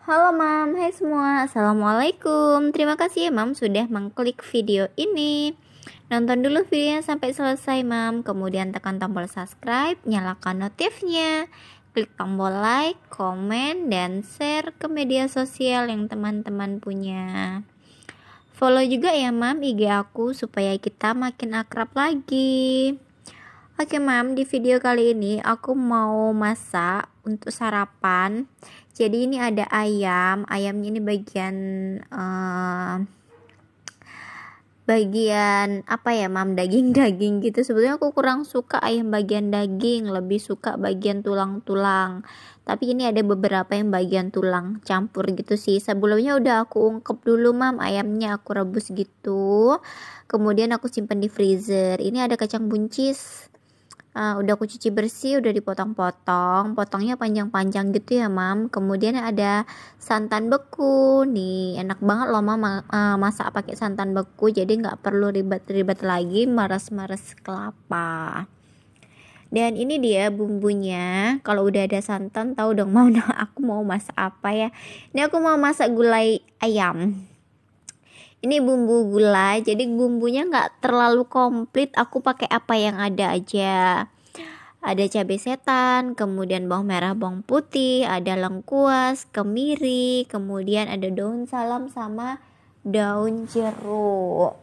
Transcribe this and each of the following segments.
Halo Mam, hai semua, Assalamualaikum Terima kasih ya Mam sudah mengklik video ini Nonton dulu videonya sampai selesai Mam Kemudian tekan tombol subscribe, nyalakan notifnya Klik tombol like, komen, dan share ke media sosial yang teman-teman punya Follow juga ya Mam IG aku supaya kita makin akrab lagi Oke Mam, di video kali ini aku mau masak untuk sarapan. Jadi ini ada ayam, ayamnya ini bagian uh, bagian apa ya mam daging-daging gitu sebetulnya aku kurang suka ayam bagian daging lebih suka bagian tulang-tulang tapi ini ada beberapa yang bagian tulang campur gitu sih sebelumnya udah aku ungkep dulu mam ayamnya aku rebus gitu kemudian aku simpan di freezer ini ada kacang buncis uh, udah aku cuci bersih udah dipotong-potong potongnya panjang-panjang gitu ya mam kemudian ada santan beku nih enak banget loh mam uh, masak pakai santan beku jadi nggak perlu ribet-ribet lagi meres-meres kelapa dan ini dia bumbunya kalau udah ada santan tau dong mau aku mau masak apa ya ini aku mau masak gulai ayam ini bumbu gula jadi bumbunya nggak terlalu komplit aku pakai apa yang ada aja ada cabai setan, kemudian bawang merah, bawang putih, ada lengkuas, kemiri, kemudian ada daun salam sama daun jeruk.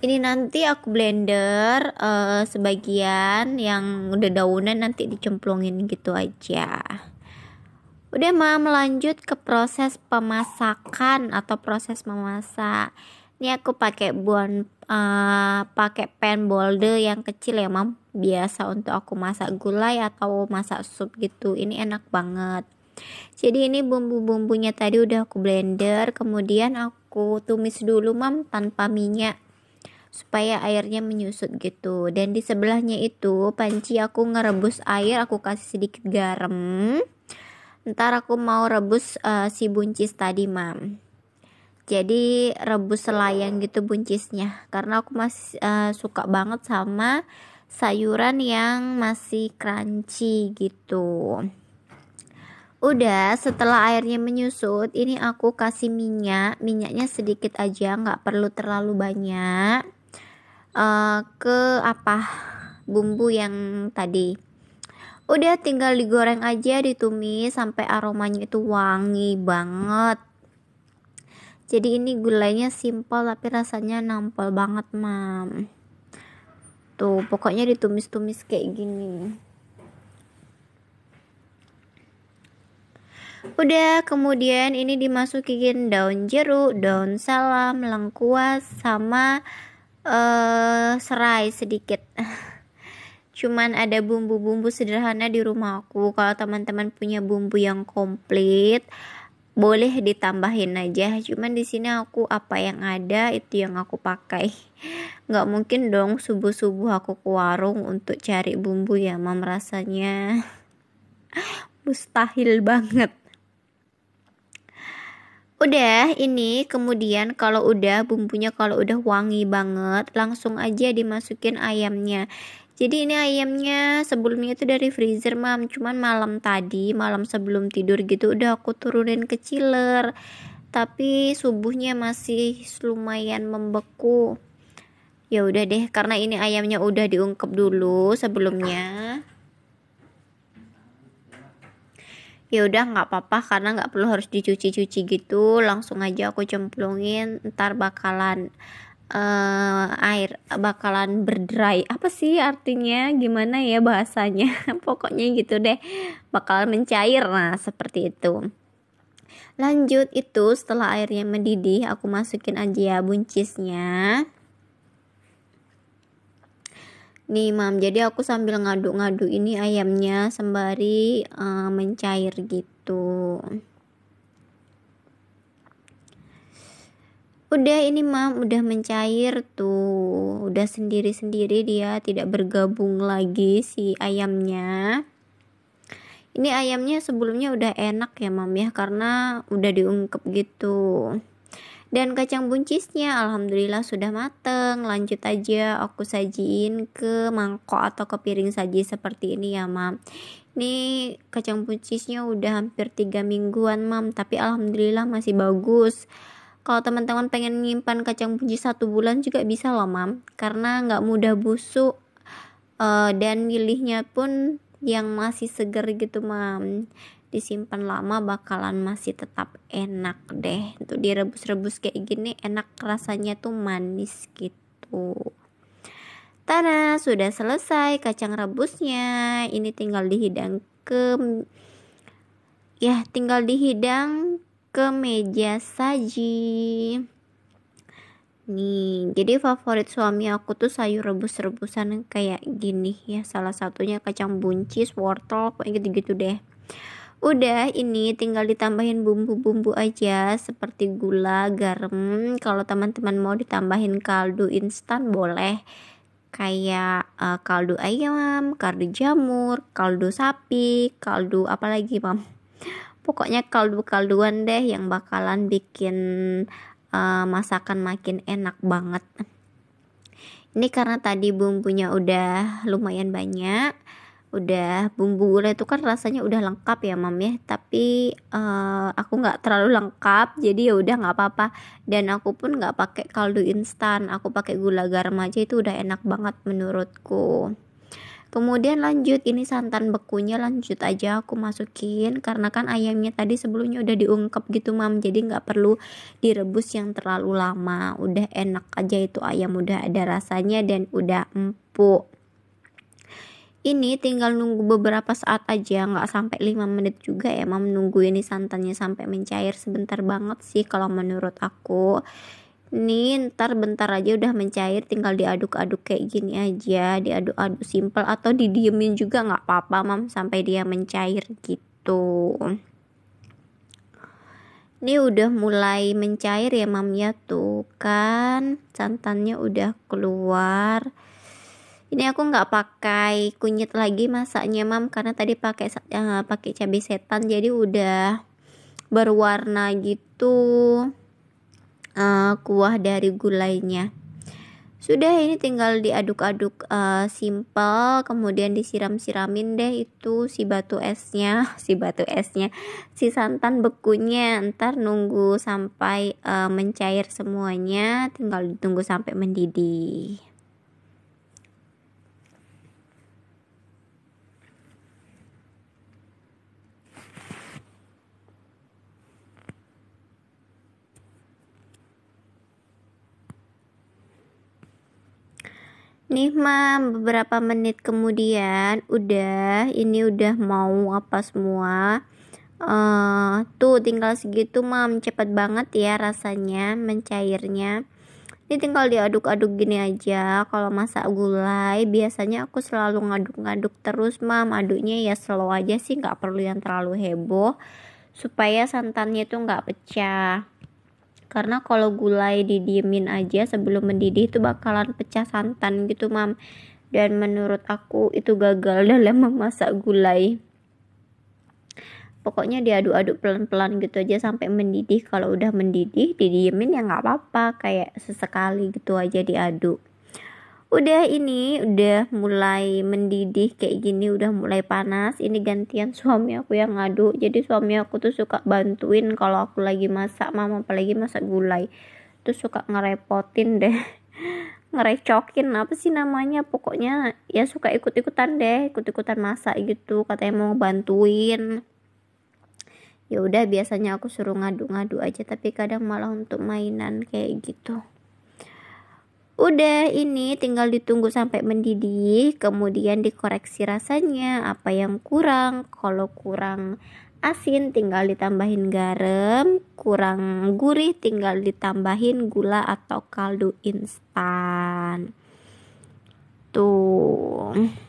Ini nanti aku blender uh, sebagian yang udah daunan nanti dicemplungin gitu aja. Udah mam lanjut ke proses pemasakan atau proses memasak. Ini aku pakai buan uh, eh, pakai pan bolde yang kecil ya mam, biasa untuk aku masak gulai atau masak sup gitu. Ini enak banget. Jadi ini bumbu-bumbunya tadi udah aku blender, kemudian aku tumis dulu mam tanpa minyak supaya airnya menyusut gitu. Dan di sebelahnya itu panci aku ngerebus air, aku kasih sedikit garam ntar aku mau rebus uh, si buncis tadi mam jadi rebus selayang gitu buncisnya karena aku masih uh, suka banget sama sayuran yang masih crunchy gitu udah setelah airnya menyusut ini aku kasih minyak minyaknya sedikit aja nggak perlu terlalu banyak uh, ke apa bumbu yang tadi Udah tinggal digoreng aja ditumis sampai aromanya itu wangi banget. Jadi ini gulainya simpel tapi rasanya nampol banget, Mam. Tuh, pokoknya ditumis-tumis kayak gini. Udah, kemudian ini dimasukin daun jeruk, daun salam, lengkuas sama uh, serai sedikit. cuman ada bumbu-bumbu sederhana di rumah aku kalau teman-teman punya bumbu yang komplit boleh ditambahin aja cuman di sini aku apa yang ada itu yang aku pakai nggak mungkin dong subuh subuh aku ke warung untuk cari bumbu ya mam rasanya mustahil banget udah ini kemudian kalau udah bumbunya kalau udah wangi banget langsung aja dimasukin ayamnya jadi ini ayamnya sebelumnya itu dari freezer mam cuman malam tadi malam sebelum tidur gitu udah aku turunin ke chiller tapi subuhnya masih lumayan membeku ya udah deh karena ini ayamnya udah diungkep dulu sebelumnya ya udah nggak apa-apa karena nggak perlu harus dicuci-cuci gitu langsung aja aku cemplungin ntar bakalan uh, air bakalan berderai apa sih artinya gimana ya bahasanya pokoknya gitu deh bakalan mencair nah seperti itu lanjut itu setelah airnya mendidih aku masukin aja ya buncisnya nih mam jadi aku sambil ngaduk-ngaduk ini ayamnya sembari uh, mencair gitu udah ini mam udah mencair tuh udah sendiri-sendiri dia tidak bergabung lagi si ayamnya ini ayamnya sebelumnya udah enak ya mam ya karena udah diungkep gitu dan kacang buncisnya alhamdulillah sudah mateng lanjut aja aku sajiin ke mangkok atau ke piring saji seperti ini ya mam ini kacang buncisnya udah hampir 3 mingguan mam tapi alhamdulillah masih bagus kalau teman-teman pengen nyimpan kacang buji satu bulan juga bisa loh mam karena nggak mudah busuk uh, dan milihnya pun yang masih seger gitu mam disimpan lama bakalan masih tetap enak deh untuk direbus-rebus kayak gini enak rasanya tuh manis gitu Tada, sudah selesai kacang rebusnya. Ini tinggal dihidang ke ya tinggal dihidang ke meja saji. Nih, jadi favorit suami aku tuh sayur rebus-rebusan kayak gini ya. Salah satunya kacang buncis, wortel, kayak gitu-gitu deh. Udah, ini tinggal ditambahin bumbu-bumbu aja seperti gula, garam. Kalau teman-teman mau ditambahin kaldu instan boleh. Kayak uh, kaldu ayam, kaldu jamur, kaldu sapi, kaldu apalagi lagi, Mam? pokoknya kaldu-kalduan deh yang bakalan bikin uh, masakan makin enak banget ini karena tadi bumbunya udah lumayan banyak udah bumbu gula itu kan rasanya udah lengkap ya mam ya tapi uh, aku nggak terlalu lengkap jadi ya udah nggak apa-apa dan aku pun nggak pakai kaldu instan aku pakai gula garam aja itu udah enak banget menurutku kemudian lanjut ini santan bekunya lanjut aja aku masukin karena kan ayamnya tadi sebelumnya udah diungkep gitu mam jadi nggak perlu direbus yang terlalu lama udah enak aja itu ayam udah ada rasanya dan udah empuk ini tinggal nunggu beberapa saat aja nggak sampai 5 menit juga ya mam nunggu ini santannya sampai mencair sebentar banget sih kalau menurut aku nih ntar bentar aja udah mencair tinggal diaduk-aduk kayak gini aja diaduk-aduk simple atau didiemin juga nggak apa-apa mam sampai dia mencair gitu ini udah mulai mencair ya mam ya tuh kan santannya udah keluar ini aku nggak pakai kunyit lagi masaknya mam karena tadi pakai uh, pakai cabai setan jadi udah berwarna gitu uh, kuah dari gulainya sudah ini tinggal diaduk-aduk uh, eh, simple kemudian disiram-siramin deh itu si batu esnya si batu esnya si santan bekunya ntar nunggu sampai uh, mencair semuanya tinggal ditunggu sampai mendidih Nih mam, beberapa menit kemudian udah ini udah mau apa semua. Uh, tuh tinggal segitu mam, cepat banget ya rasanya mencairnya. Ini tinggal diaduk-aduk gini aja. Kalau masak gulai biasanya aku selalu ngaduk-ngaduk terus mam. Aduknya ya slow aja sih, nggak perlu yang terlalu heboh supaya santannya tuh nggak pecah karena kalau gulai didiemin aja sebelum mendidih itu bakalan pecah santan gitu mam dan menurut aku itu gagal dalam memasak gulai pokoknya diaduk-aduk pelan-pelan gitu aja sampai mendidih kalau udah mendidih didiemin ya nggak apa-apa kayak sesekali gitu aja diaduk udah ini udah mulai mendidih kayak gini udah mulai panas ini gantian suami aku yang ngaduk jadi suami aku tuh suka bantuin kalau aku lagi masak mama apalagi masak gulai tuh suka ngerepotin deh ngerecokin apa sih namanya pokoknya ya suka ikut-ikutan deh ikut-ikutan masak gitu katanya mau bantuin ya udah biasanya aku suruh ngadu-ngadu aja tapi kadang malah untuk mainan kayak gitu Udah ini tinggal ditunggu sampai mendidih, kemudian dikoreksi rasanya apa yang kurang. Kalau kurang asin tinggal ditambahin garam, kurang gurih tinggal ditambahin gula atau kaldu instan. Tuh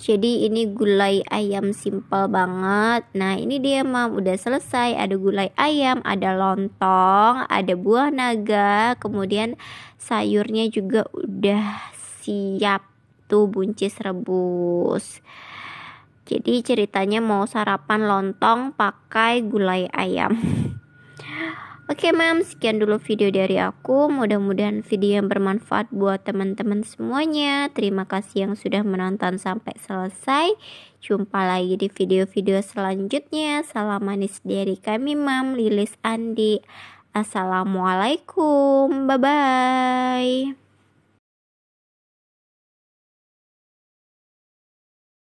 jadi ini gulai ayam simple banget nah ini dia mam udah selesai ada gulai ayam ada lontong ada buah naga kemudian sayurnya juga udah siap tuh buncis rebus jadi ceritanya mau sarapan lontong pakai gulai ayam Oke mam, sekian dulu video dari aku. Mudah-mudahan video yang bermanfaat buat teman-teman semuanya. Terima kasih yang sudah menonton sampai selesai. Jumpa lagi di video-video selanjutnya. Salam manis dari kami mam, Lilis Andi. Assalamualaikum, bye-bye.